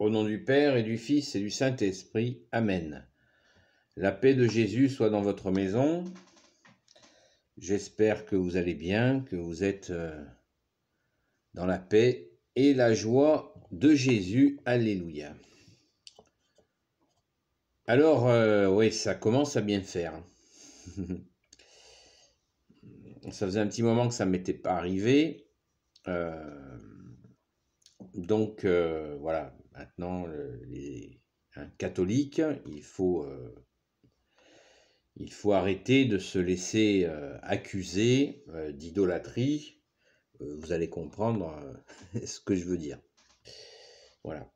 Au nom du Père et du Fils et du Saint-Esprit. Amen. La paix de Jésus soit dans votre maison. J'espère que vous allez bien, que vous êtes euh, dans la paix et la joie de Jésus. Alléluia. Alors, euh, oui, ça commence à bien faire. ça faisait un petit moment que ça ne m'était pas arrivé. Euh, donc, voilà, maintenant, les hein, catholique, il faut, euh, il faut arrêter de se laisser euh, accuser euh, d'idolâtrie. vous allez comprendre ce que je veux dire. Voilà.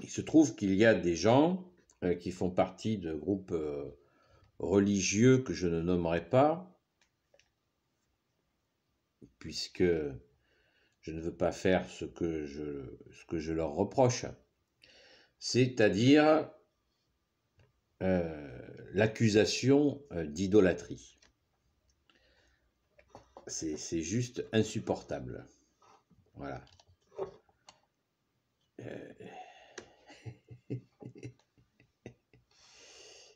Il se trouve qu'il y a des gens qui font partie de groupes religieux que je ne nommerai pas, puisque je ne veux pas faire ce que je, ce que je leur reproche, c'est-à-dire euh, l'accusation euh, d'idolâtrie. C'est juste insupportable. Voilà. Euh.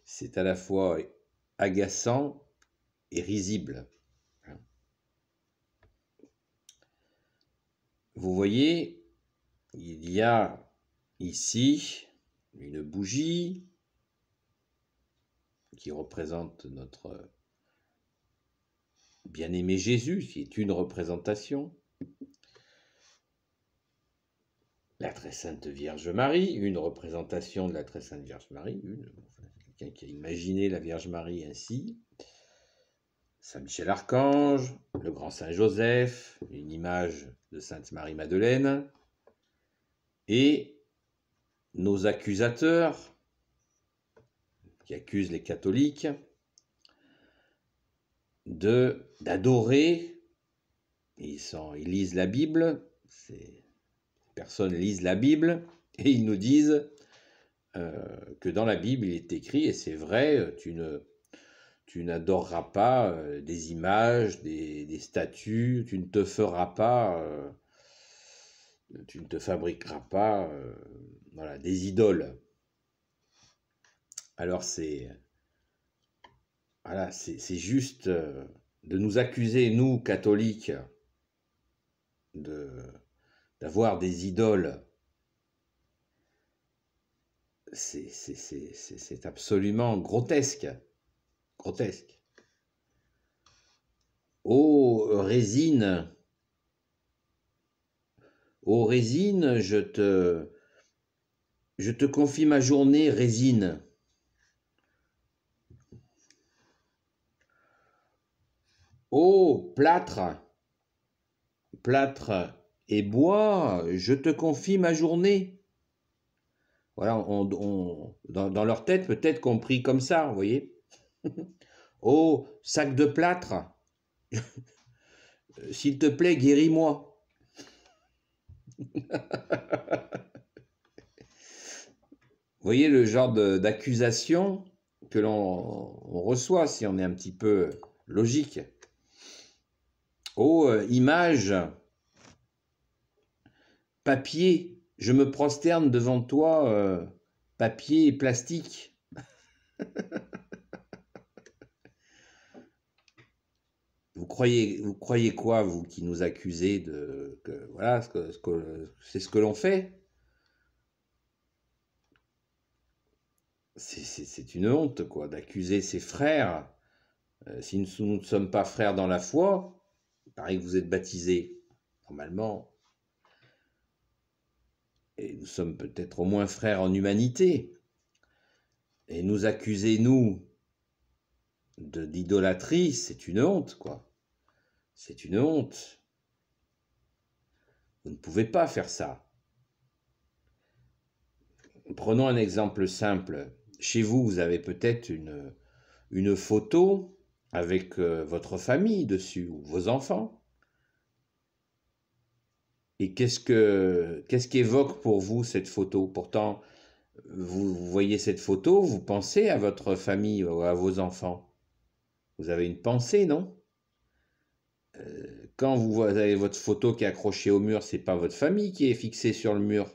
c'est à la fois agaçant et risible. Vous voyez, il y a ici une bougie qui représente notre bien-aimé Jésus, qui est une représentation. La très sainte Vierge Marie, une représentation de la très sainte Vierge Marie, quelqu'un qui a imaginé la Vierge Marie ainsi. Saint-Michel-Archange, le grand Saint-Joseph, une image de Sainte Marie-Madeleine, et nos accusateurs, qui accusent les catholiques, de d'adorer, ils, ils lisent la Bible, ces personnes lisent la Bible, et ils nous disent euh, que dans la Bible, il est écrit, et c'est vrai, euh, tu ne tu n'adoreras pas euh, des images, des, statues, tu ne te feras pas, euh, tu ne te fabriqueras pas euh, voilà, des idoles. Alors c'est voilà, c'est juste de nous accuser, nous, catholiques, d'avoir des idoles. C'est absolument grotesque grotesque. Ô résine, ô résine, je te, je te confie ma journée, résine. Ô plâtre, plâtre et bois, je te confie ma journée. Voilà, on, dans, dans leur tête, peut-être compris comme ça, vous voyez. oh, sac de plâtre, s'il te plaît, guéris-moi. Vous voyez le genre d'accusation que l'on reçoit si on est un petit peu logique. Oh, euh, image, papier, je me prosterne devant toi, euh, papier et plastique. croyez, vous croyez quoi, vous qui nous accusez de. Que, voilà, c'est ce que, ce que l'on fait C'est une honte, quoi, d'accuser ses frères. Euh, si nous, nous, ne sommes pas frères dans la foi, il paraît que vous êtes baptisés, normalement. Et nous sommes peut-être au moins frères en humanité. Et nous accuser, nous, d'idolâtrie, c'est une honte, quoi. C'est une honte. Vous ne pouvez pas faire ça. Prenons un exemple simple. Chez vous, vous avez peut-être une, une photo avec euh, votre famille dessus ou vos enfants. Et qu'est-ce qu'est-ce qu'évoque pour vous cette photo Pourtant, vous voyez cette photo, vous pensez à votre famille ou à vos enfants. Vous avez une pensée, non euh, quand vous avez votre photo qui est accrochée au mur, c'est pas votre famille qui est fixée sur le mur.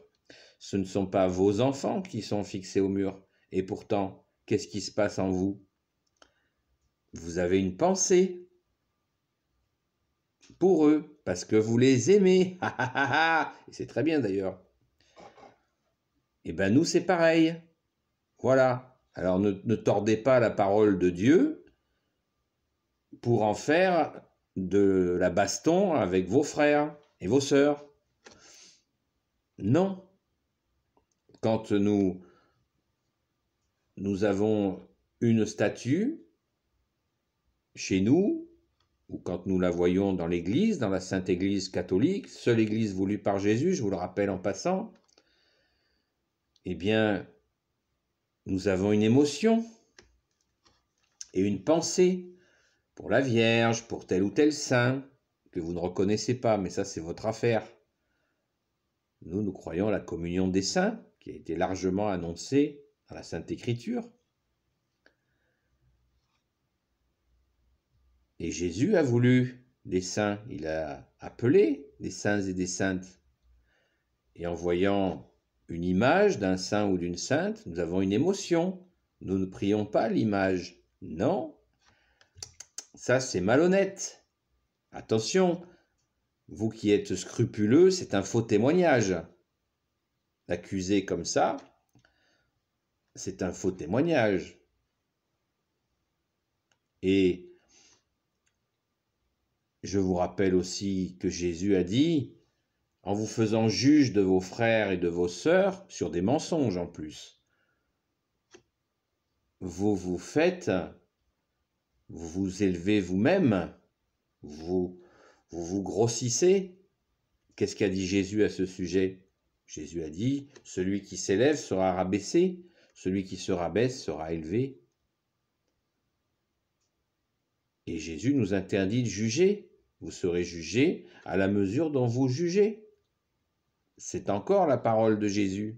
Ce ne sont pas vos enfants qui sont fixés au mur. Et pourtant, qu'est-ce qui se passe en vous Vous avez une pensée pour eux, parce que vous les aimez. c'est très bien d'ailleurs. Et eh ben nous, c'est pareil. Voilà. Alors ne, ne, tordez pas la parole de Dieu pour en faire de la baston avec vos frères et vos sœurs. Non. Quand nous, nous avons une statue chez nous, ou quand nous la voyons dans l'Église, dans la Sainte Église catholique, seule Église voulue par Jésus, je vous le rappelle en passant, eh bien, nous avons une émotion et une pensée pour la Vierge, pour tel ou tel saint, que vous ne reconnaissez pas, mais ça c'est votre affaire. Nous, nous croyons à la communion des saints, qui a été largement annoncée dans la Sainte Écriture. Et Jésus a voulu des saints, il a appelé des saints et des saintes. Et en voyant une image d'un saint ou d'une sainte, nous avons une émotion. Nous ne prions pas l'image. Non, ça, c'est malhonnête. Attention, vous qui êtes scrupuleux, c'est un faux témoignage. Accuser comme ça, c'est un faux témoignage. Et je vous rappelle aussi que Jésus a dit, en vous faisant juge de vos frères et de vos sœurs, sur des mensonges en plus, vous vous faites vous vous élevez vous-même, vous, vous grossissez. Qu'est-ce qu'a dit Jésus à ce sujet Jésus a dit, celui qui s'élève sera rabaissé, celui qui se rabaisse sera élevé. Et Jésus nous interdit de juger. Vous serez jugés à la mesure dont vous jugez. C'est encore la parole de Jésus.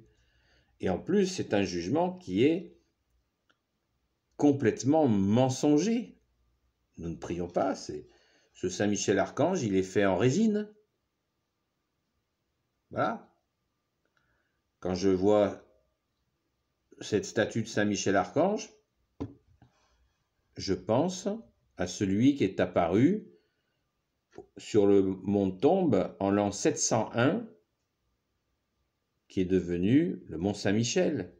Et en plus, c'est un jugement qui est complètement mensonger. Nous ne prions pas. C'est ce Saint Michel Archange, il est fait en résine. Voilà. Quand je vois cette statue de Saint Michel Archange, je pense à celui qui est apparu sur le mont Tombe en l'an 701, qui est devenu le mont Saint-Michel.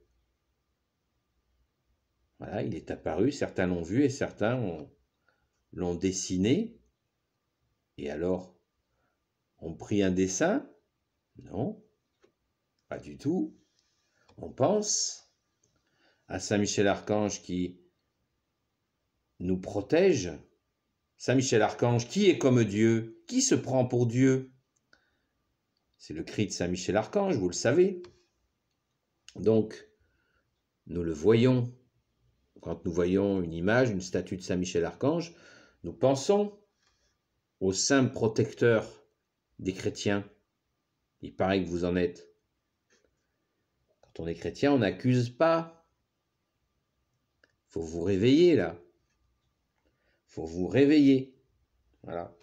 Voilà, il est apparu, certains l'ont vu et certains ont, l'ont dessiné. Et alors, on pris un dessin Non, pas du tout. On pense à Saint Michel-Archange qui nous protège. Saint Michel-Archange qui est comme Dieu, qui se prend pour Dieu. C'est le cri de Saint Michel-Archange, vous le savez. Donc, nous le voyons. Quand nous voyons une image, une statue de Saint Michel-Archange, nous pensons au saint protecteur des chrétiens. Il paraît que vous en êtes. Quand on est chrétien, on n'accuse pas. Faut vous réveiller là. Faut vous réveiller. Voilà.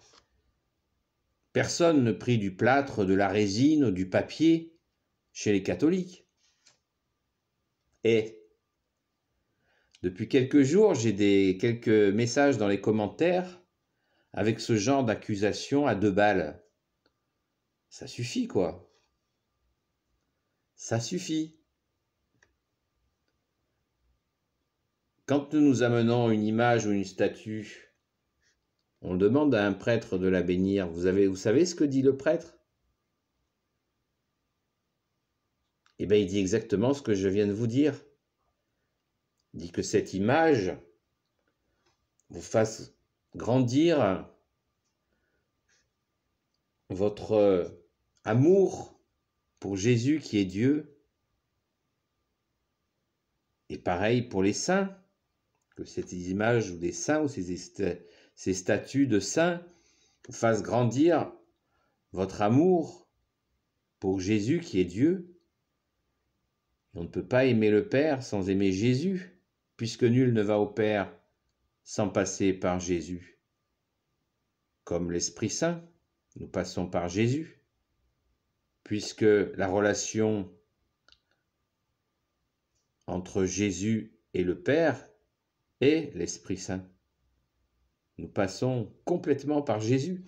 Personne ne prie du plâtre, de la résine, du papier chez les catholiques. Et depuis quelques jours, j'ai des quelques messages dans les commentaires avec ce genre d'accusation à deux balles. Ça suffit, quoi. Ça suffit. Quand nous nous amenons une image ou une statue, on demande à un prêtre de la bénir. Vous, avez, vous savez ce que dit le prêtre Eh bien, il dit exactement ce que je viens de vous dire dit que cette image vous fasse grandir votre euh, amour pour Jésus qui est Dieu, et pareil pour les saints, que cette image ou des saints ou ces, ces statues de saints vous fassent grandir votre amour pour Jésus qui est Dieu. on ne peut pas aimer le Père sans aimer Jésus puisque nul ne va au Père sans passer par Jésus. Comme l'Esprit Saint, nous passons par Jésus, puisque la relation entre Jésus et le Père est l'Esprit Saint. Nous passons complètement par Jésus.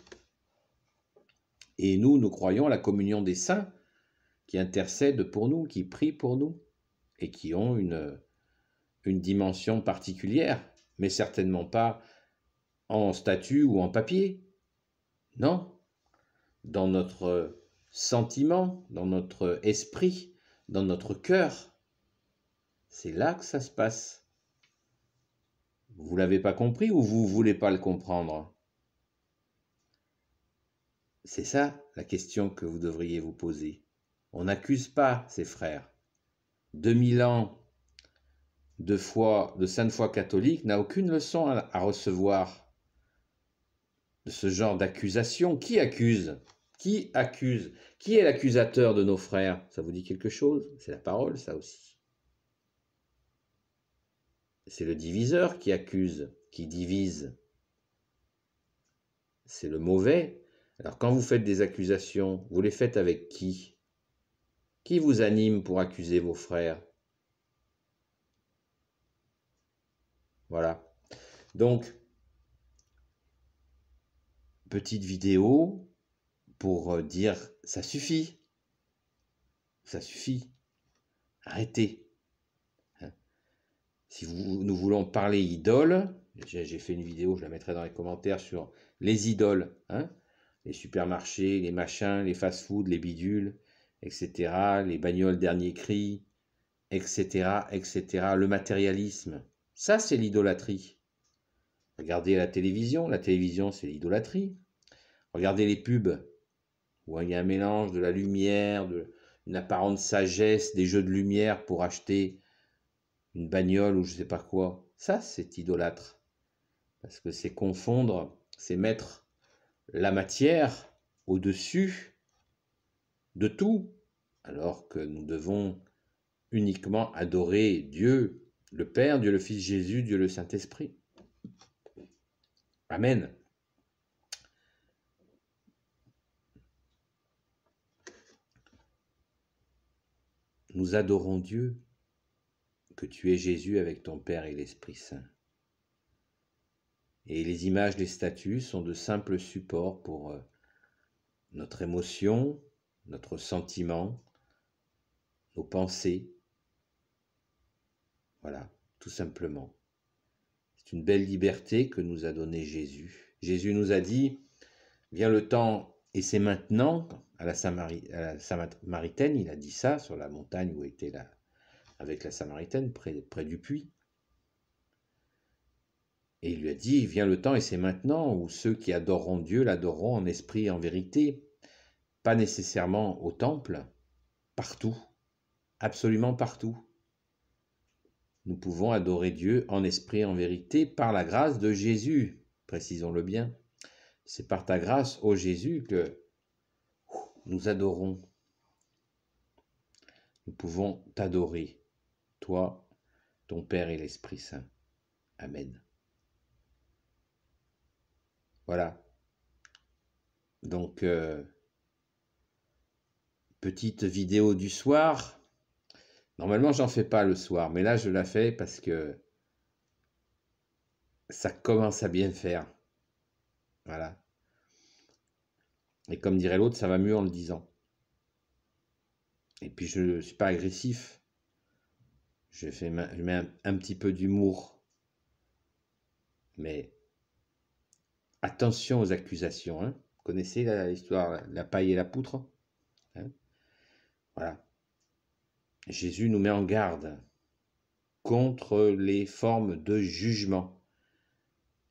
Et nous, nous croyons à la communion des saints qui intercèdent pour nous, qui prient pour nous et qui ont une une dimension particulière, mais certainement pas en statue ou en papier. Non. Dans notre sentiment, dans notre esprit, dans notre cœur. C'est là que ça se passe. Vous l'avez pas compris ou vous voulez pas le comprendre C'est ça la question que vous devriez vous poser. On n'accuse pas ses frères. 2000 ans de de sainte foi catholique, n'a aucune leçon à recevoir de ce genre d'accusation. Qui accuse Qui accuse Qui est l'accusateur de nos frères Ça vous dit quelque chose C'est la parole, ça aussi. C'est le diviseur qui accuse, qui divise. C'est le mauvais. Alors quand vous faites des accusations, vous les faites avec qui Qui vous anime pour accuser vos frères Voilà. Donc, petite vidéo pour euh, dire ça suffit. Ça suffit. Arrêtez. Hein. si nous voulons parler idole, j'ai fait une vidéo, je la mettrai dans les commentaires sur les idoles. Hein. les supermarchés, les machins, les fast-foods, les bidules, etc. Les bagnoles dernier cri, etc. etc. Le matérialisme. Ça, c'est l'idolâtrie. Regardez la télévision, la télévision, c'est l'idolâtrie. Regardez les pubs, où il y a un mélange de la lumière, d'une une apparente sagesse, des jeux de lumière pour acheter une bagnole ou je ne sais pas quoi. Ça, c'est idolâtre. Parce que c'est confondre, c'est mettre la matière au-dessus de tout, alors que nous devons uniquement adorer Dieu le Père, Dieu le Fils Jésus, Dieu le Saint-Esprit. Amen. Nous adorons Dieu que tu es Jésus avec ton Père et l'Esprit Saint. Et les images des statues sont de simples supports pour euh, notre émotion, notre sentiment, nos pensées, voilà, tout simplement. C'est une belle liberté que nous a donnée Jésus. Jésus nous a dit, vient le temps, et c'est maintenant, à la, Samaritaine, il a dit ça, sur la montagne où était là, avec la Samaritaine, près, près du puits. Et il lui a dit, vient le temps et c'est maintenant où ceux qui adoreront Dieu l'adoreront en esprit et en vérité, pas nécessairement au temple, partout, absolument partout. Nous pouvons adorer Dieu en esprit et en vérité par la grâce de Jésus, précisons-le bien. C'est par ta grâce, ô Jésus, que nous adorons. Nous pouvons t'adorer, toi, ton Père et l'Esprit Saint. Amen. Voilà. Donc, euh, petite vidéo du soir Normalement, j'en fais pas le soir, mais là, je la fais parce que ça commence à bien faire. Voilà. Et comme dirait l'autre, ça va mieux en le disant. Et puis, je ne suis pas agressif. Je, fais, mets un, petit peu d'humour. Mais attention aux accusations. Hein. Vous connaissez l'histoire la, la, paille et la poutre hein Voilà. Jésus nous met en garde contre les formes de jugement.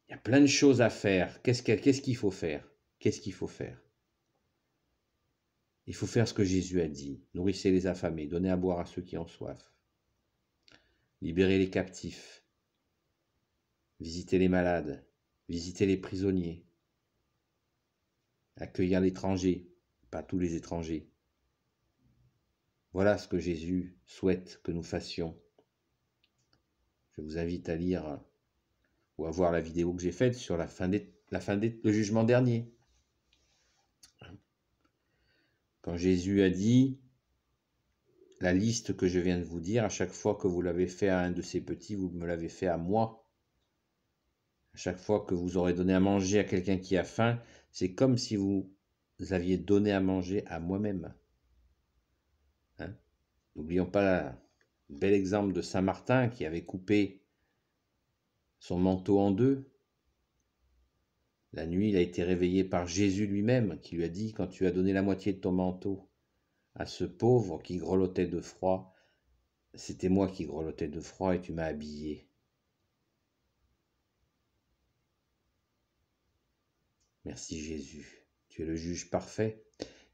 Il y a plein de choses à faire. Qu'est-ce qu'il faut faire Qu'est-ce qu'il faut faire Il faut faire ce que Jésus a dit. Nourrissez les affamés, donnez à boire à ceux qui ont soif. Libérez les captifs. Visitez les malades. Visitez les prisonniers. Accueillir l'étranger, pas tous les étrangers. Voilà ce que Jésus souhaite que nous fassions. Je vous invite à lire euh, ou à voir la vidéo que j'ai faite sur la fin, la fin le jugement dernier. Quand Jésus a dit la liste que je viens de vous dire, à chaque fois que vous l'avez fait à un de ces petits, vous me l'avez fait à moi. À chaque fois que vous aurez donné à manger à quelqu'un qui a faim, c'est comme si vous aviez donné à manger à moi-même. Hein. N'oublions pas le bel exemple de Saint Martin qui avait coupé son manteau en deux. La nuit, il a été réveillé par Jésus lui-même qui lui a dit, quand tu as donné la moitié de ton manteau à ce pauvre qui grelottait de froid, c'était moi qui grelottais de froid et tu m'as habillé. Merci Jésus, tu es le juge parfait.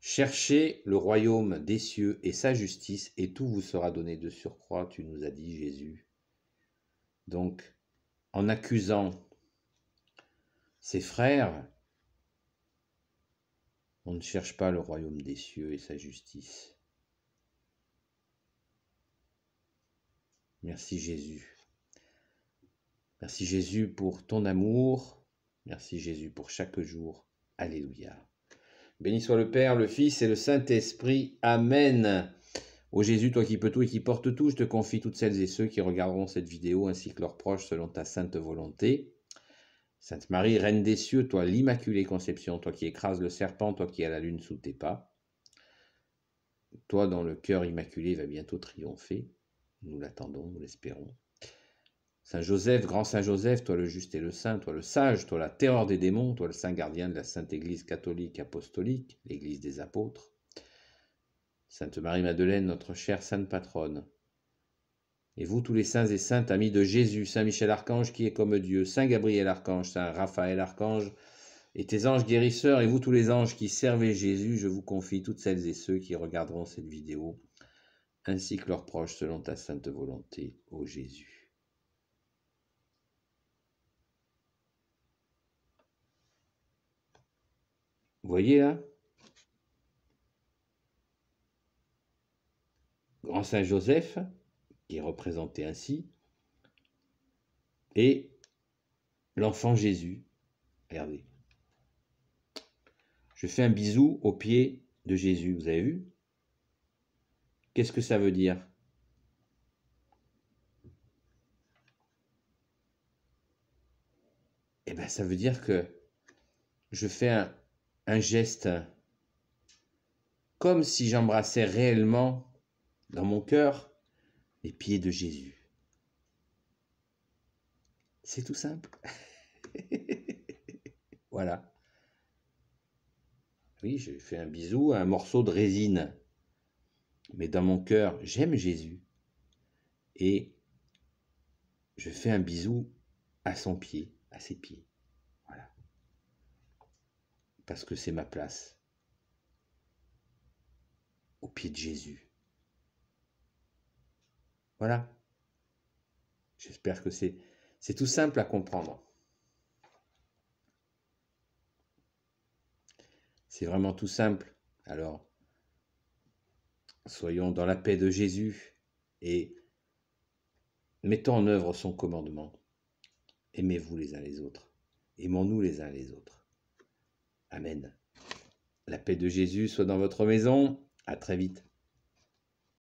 Cherchez le royaume des cieux et sa justice, et tout vous sera donné de surcroît, tu nous as dit Jésus. Donc, en accusant ses frères, on ne cherche pas le royaume des cieux et sa justice. Merci Jésus. Merci Jésus pour ton amour. Merci Jésus pour chaque jour. Alléluia. Béni soit le Père, le Fils et le Saint-Esprit. Amen. Ô Jésus, toi qui peux tout et qui portes tout, je te confie toutes celles et ceux qui regarderont cette vidéo ainsi que leurs proches selon ta sainte volonté. Sainte Marie, Reine des cieux, toi l'Immaculée Conception, toi qui écrases le serpent, toi qui as la lune sous tes pas, toi dont le cœur immaculé va bientôt triompher, nous l'attendons, nous l'espérons. Saint Joseph, grand Saint Joseph, toi le juste et le saint, toi le sage, toi la terreur des démons, toi le saint gardien de la Sainte Église catholique apostolique, l'Église des apôtres. Sainte Marie-Madeleine, notre chère sainte patronne. Et vous, tous les saints et saintes, amis de Jésus, Saint Michel-Archange qui est comme Dieu, Saint Gabriel-Archange, Saint Raphaël-Archange, et tes anges guérisseurs, et vous tous les anges qui servez Jésus, je vous confie toutes celles et ceux qui regarderont cette vidéo, ainsi que leurs proches selon ta sainte volonté, ô Jésus. Vous voyez là Grand Saint Joseph, qui est représenté ainsi, et l'enfant Jésus. Regardez. Je fais un bisou au pied de Jésus, vous avez vu Qu'est-ce que ça veut dire Eh bien, ça veut dire que je fais un, un geste, comme si j'embrassais réellement dans mon cœur les pieds de Jésus. C'est tout simple. voilà. Oui, je fais un bisou à un morceau de résine. Mais dans mon cœur, j'aime Jésus. Et je fais un bisou à son pied, à ses pieds parce que c'est ma place. Au pied de Jésus. Voilà. J'espère que c'est, c'est tout simple à comprendre. C'est vraiment tout simple. Alors, soyons dans la paix de Jésus et mettons en œuvre son commandement. Aimez-vous les uns les autres. Aimons-nous les uns les autres. Amen. La paix de Jésus soit dans votre maison. À très vite.